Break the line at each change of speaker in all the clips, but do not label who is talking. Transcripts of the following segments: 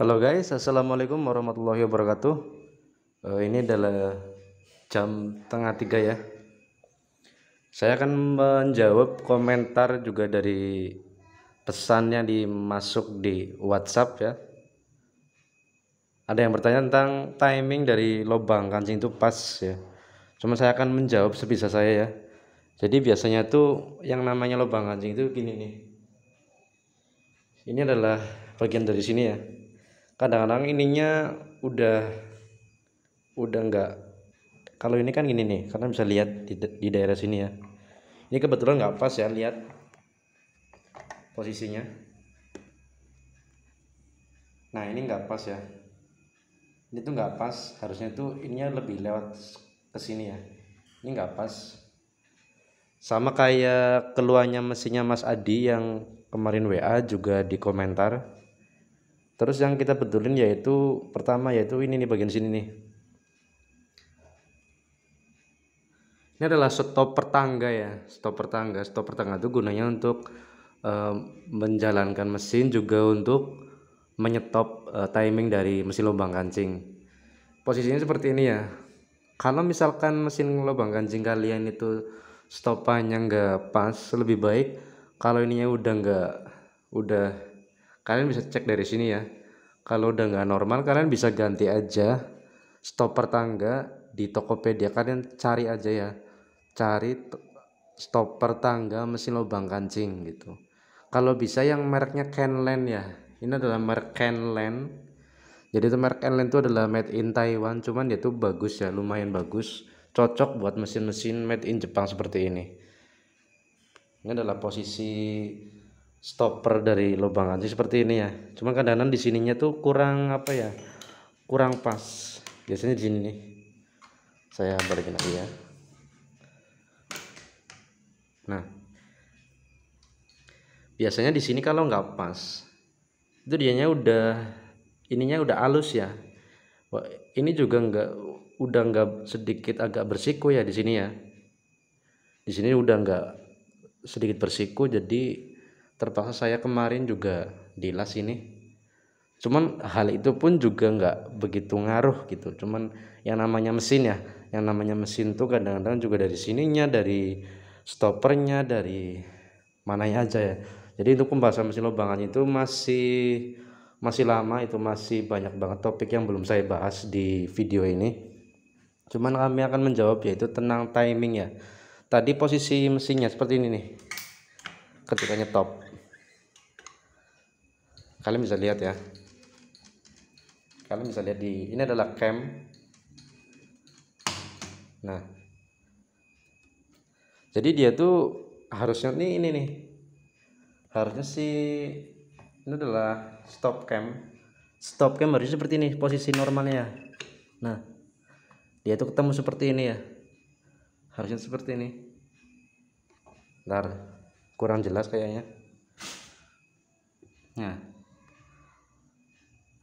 Halo guys, assalamualaikum warahmatullahi wabarakatuh. Uh, ini adalah jam tengah tiga ya. Saya akan menjawab komentar juga dari pesannya dimasuk di WhatsApp ya. Ada yang bertanya tentang timing dari lubang kancing itu pas ya. Cuma saya akan menjawab sebisa saya ya. Jadi biasanya tuh yang namanya lubang kancing itu gini nih. Ini adalah bagian dari sini ya kadang-kadang ininya udah udah enggak kalau ini kan gini nih karena bisa lihat di, di daerah sini ya ini kebetulan nggak pas ya lihat posisinya nah ini nggak pas ya ini tuh nggak pas harusnya tuh ininya lebih lewat ke sini ya ini nggak pas sama kayak keluarnya mesinnya Mas Adi yang kemarin WA juga di komentar Terus yang kita betulin yaitu pertama yaitu ini nih bagian sini nih. Ini adalah stop tangga ya, stop tangga. stop tangga itu gunanya untuk e, menjalankan mesin juga untuk menyetop e, timing dari mesin lubang kancing. Posisinya seperti ini ya. Kalau misalkan mesin lubang kancing kalian itu stopannya nggak pas, lebih baik kalau ininya udah nggak udah kalian bisa cek dari sini ya kalau udah nggak normal kalian bisa ganti aja stopper tangga di Tokopedia kalian cari aja ya cari stopper tangga mesin lubang kancing gitu kalau bisa yang mereknya Kenland ya ini adalah merek Kenland jadi itu merek Kenland itu adalah made in Taiwan cuman dia tuh bagus ya lumayan bagus cocok buat mesin-mesin made in Jepang seperti ini ini adalah posisi stopper dari lubang aja seperti ini ya cuma kadang-kadang di sininya tuh kurang apa ya kurang pas biasanya di sini nih saya balikin lagi ya nah biasanya di sini kalau nggak pas itu dianya udah ininya udah halus ya Wah, ini juga nggak udah nggak sedikit agak bersiku ya di sini ya di sini udah nggak sedikit bersiku jadi terpaksa saya kemarin juga di las ini cuman hal itu pun juga nggak begitu ngaruh gitu cuman yang namanya mesin ya yang namanya mesin tuh kadang-kadang juga dari sininya dari stoppernya, dari mananya aja ya jadi itu pembahasan mesin lubangannya itu masih masih lama itu masih banyak banget topik yang belum saya bahas di video ini cuman kami akan menjawab yaitu tenang timing ya tadi posisi mesinnya seperti ini nih ketikanya top kalian bisa lihat ya kalian bisa lihat di ini adalah cam nah jadi dia tuh harusnya nih ini nih harusnya si ini adalah stop cam stop cam harusnya seperti ini posisi normalnya ya. nah dia tuh ketemu seperti ini ya harusnya seperti ini ntar kurang jelas kayaknya nah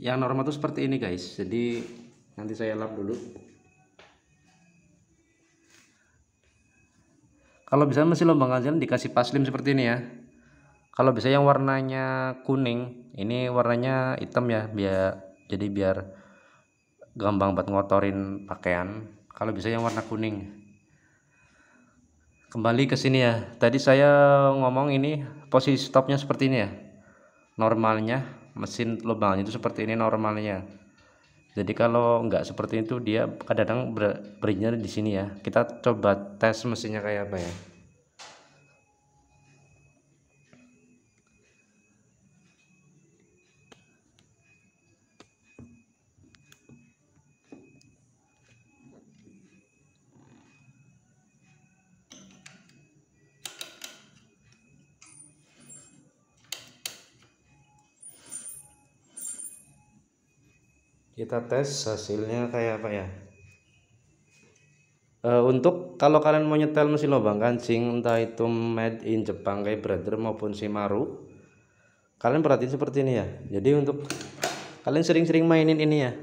yang normal itu seperti ini guys jadi nanti saya lap dulu kalau bisa masih lombang jalan dikasih paslim seperti ini ya kalau bisa yang warnanya kuning ini warnanya hitam ya biar jadi biar gampang buat ngotorin pakaian kalau bisa yang warna kuning kembali ke sini ya tadi saya ngomong ini posisi stopnya seperti ini ya normalnya mesin lubangnya itu seperti ini normalnya jadi kalau nggak seperti itu dia kadang-kadang berinya di sini ya kita coba tes mesinnya kayak apa ya kita tes hasilnya kayak apa ya e, untuk kalau kalian mau nyetel mesin lubang kancing entah itu made in Jepang kayak brother maupun Shimaru kalian perhatiin seperti ini ya jadi untuk kalian sering-sering mainin ini ya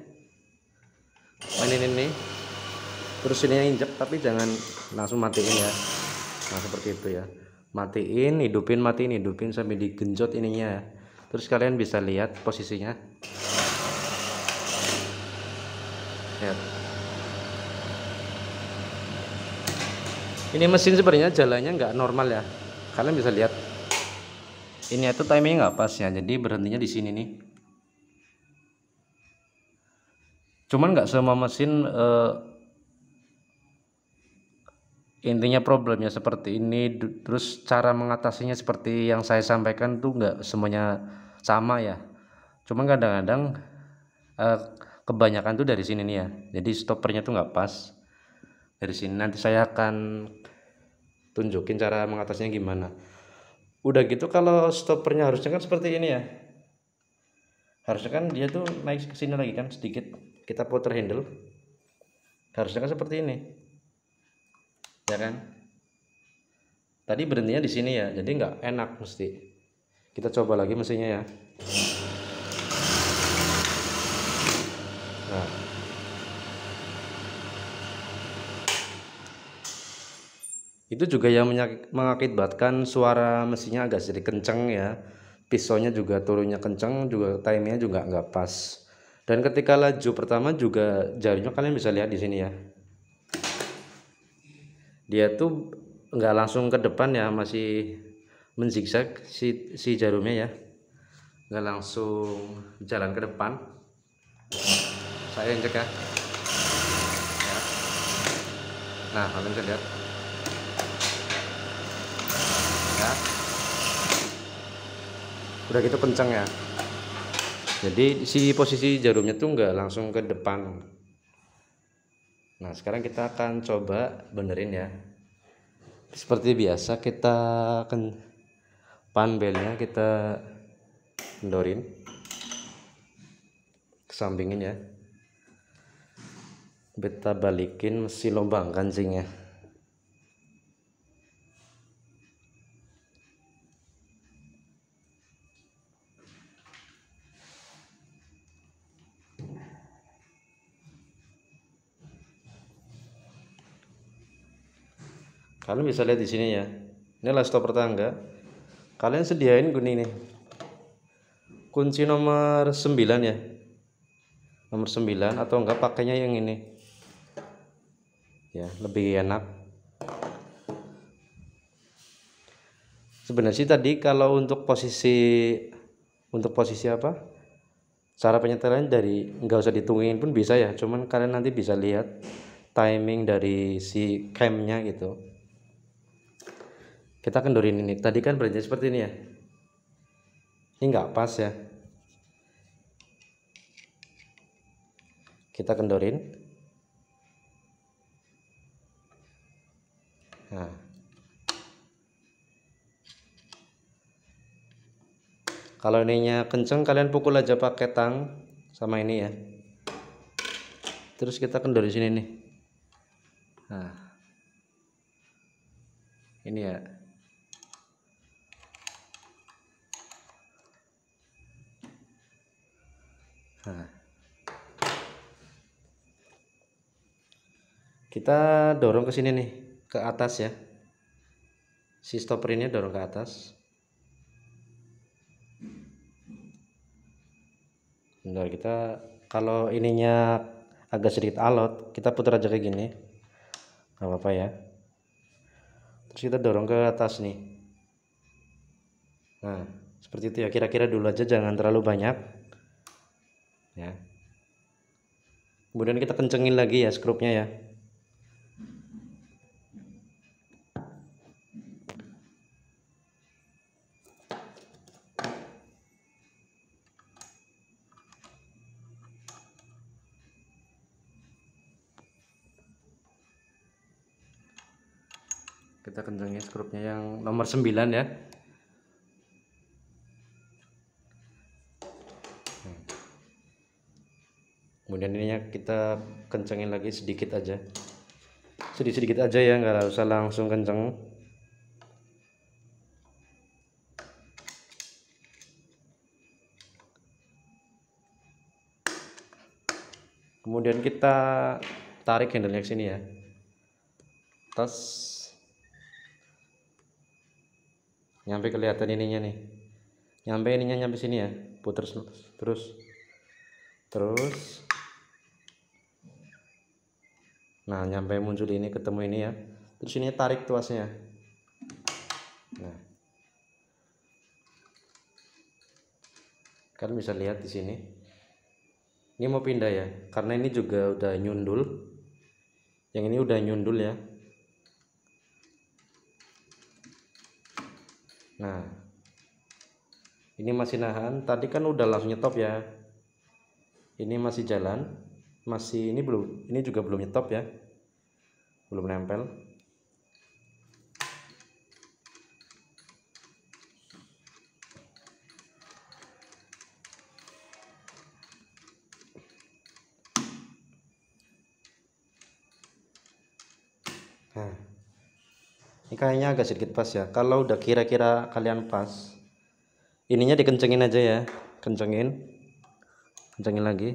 mainin ini terus ininya injek tapi jangan langsung matiin ya nah seperti itu ya matiin hidupin matiin hidupin sampai digenjot ininya ya terus kalian bisa lihat posisinya lihat ini mesin sebenarnya jalannya nggak normal ya kalian bisa lihat ini itu timing nggak pas ya jadi berhentinya di sini nih cuman nggak semua mesin uh, intinya problemnya seperti ini terus cara mengatasinya seperti yang saya sampaikan tuh nggak semuanya sama ya cuman kadang-kadang uh, kebanyakan tuh dari sini nih ya jadi stoppernya tuh nggak pas dari sini nanti saya akan tunjukin cara mengatasinya gimana udah gitu kalau stoppernya harusnya kan seperti ini ya harusnya kan dia tuh naik ke sini lagi kan sedikit kita putar handle harusnya kan seperti ini ya kan tadi berhentinya di sini ya jadi nggak enak mesti kita coba lagi mesinnya ya Nah. Itu juga yang mengakibatkan suara mesinnya agak sedikit kenceng ya. Pisaunya juga turunnya kenceng, juga timenya juga nggak pas. Dan ketika laju pertama juga jarinya kalian bisa lihat di sini ya. Dia tuh nggak langsung ke depan ya, masih menzigzag si, si jarumnya ya. Nggak langsung jalan ke depan saya injek ya. ya. Nah, kalian bisa lihat. Ya. Udah gitu kenceng ya. Jadi si posisi jarumnya tuh enggak langsung ke depan. Nah, sekarang kita akan coba benerin ya. Seperti biasa kita akan pan belnya kita kendorin sampingin ya beta balikin mesti lubang kancingnya kalian bisa lihat di sini ya ini last stopper tangga kalian sediain kuning nih kunci nomor 9 ya nomor 9 atau enggak pakainya yang ini ya lebih enak sebenarnya sih tadi kalau untuk posisi untuk posisi apa cara penyetelan dari nggak usah ditungguin pun bisa ya cuman kalian nanti bisa lihat timing dari si camnya gitu kita kendorin ini tadi kan berjalan seperti ini ya ini nggak pas ya kita kendorin nah. kalau ininya kenceng kalian pukul aja pakai tang sama ini ya terus kita kendor di sini nih nah ini ya nah kita dorong ke sini nih ke atas ya si stopper ini dorong ke atas Bentar, kita kalau ininya agak sedikit alot kita putar aja kayak gini nggak apa-apa ya terus kita dorong ke atas nih nah seperti itu ya kira-kira dulu aja jangan terlalu banyak ya kemudian kita kencengin lagi ya skrupnya ya kita kencengin skrupnya yang nomor 9 ya hmm. kemudian ini kita kencengin lagi sedikit aja sedikit-sedikit aja ya nggak usah langsung kenceng kemudian kita tarik handle ke sini ya tas nyampe kelihatan ininya nih nyampe ininya nyampe sini ya puter terus terus nah nyampe muncul ini ketemu ini ya terus ini tarik tuasnya nah kan bisa lihat di sini ini mau pindah ya karena ini juga udah nyundul yang ini udah nyundul ya nah ini masih nahan tadi kan udah langsung nyetop ya ini masih jalan masih ini belum ini juga belum nyetop ya belum nempel ini kayaknya agak sedikit pas ya kalau udah kira-kira kalian pas ininya dikencengin aja ya kencengin kencengin lagi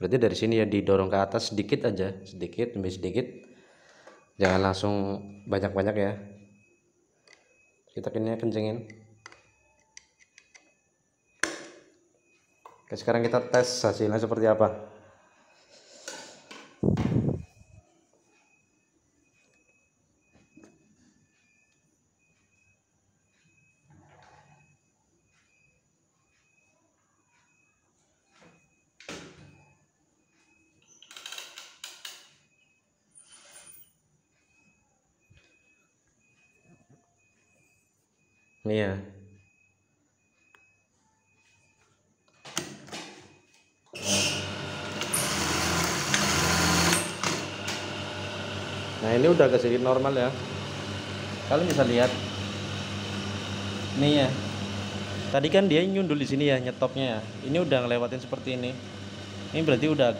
berarti dari sini ya didorong ke atas sedikit aja sedikit demi sedikit jangan langsung banyak-banyak ya kita kini kencengin Oke, sekarang kita tes hasilnya seperti apa Nih ya nah ini udah sedikit normal ya kalian bisa lihat nih ya tadi kan dia nyundul di sini ya nyetopnya ya ini udah ngelewatin seperti ini ini berarti udah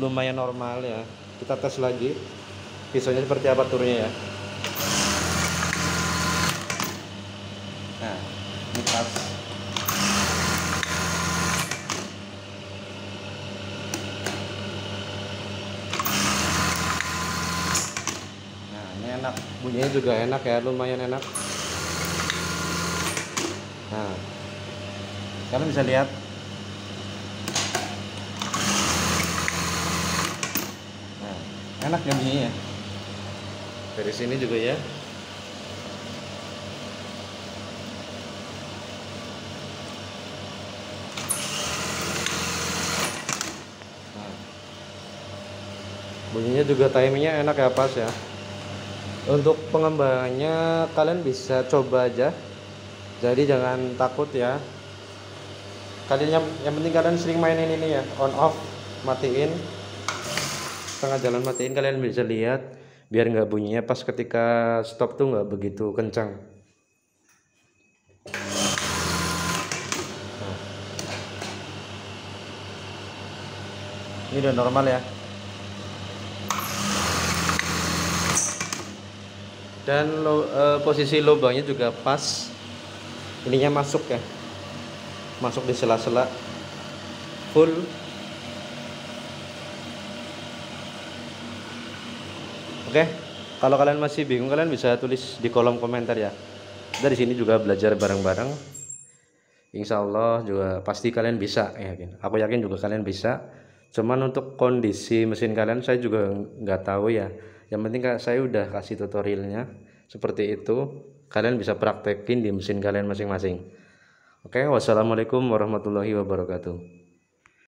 lumayan normal ya kita tes lagi pisaunya seperti apa turunnya ya nah ini pas nah ini enak bunyinya juga enak ya lumayan enak nah kalian bisa lihat nah enak ya bunyinya ya. dari sini juga ya bunyinya juga timingnya enak ya pas ya untuk pengembangannya kalian bisa coba aja jadi jangan takut ya kalian yang, yang penting kalian sering mainin ini ya on off matiin setengah jalan matiin kalian bisa lihat biar nggak bunyinya pas ketika stop tuh nggak begitu kencang nah. ini udah normal ya dan lo, e, posisi lubangnya juga pas ininya masuk ya masuk di sela-sela full oke kalau kalian masih bingung kalian bisa tulis di kolom komentar ya dari sini juga belajar bareng-bareng Insya Allah juga pasti kalian bisa yakin gitu. aku yakin juga kalian bisa cuman untuk kondisi mesin kalian saya juga nggak tahu ya yang penting saya udah kasih tutorialnya seperti itu kalian bisa praktekin di mesin kalian masing-masing oke wassalamualaikum warahmatullahi wabarakatuh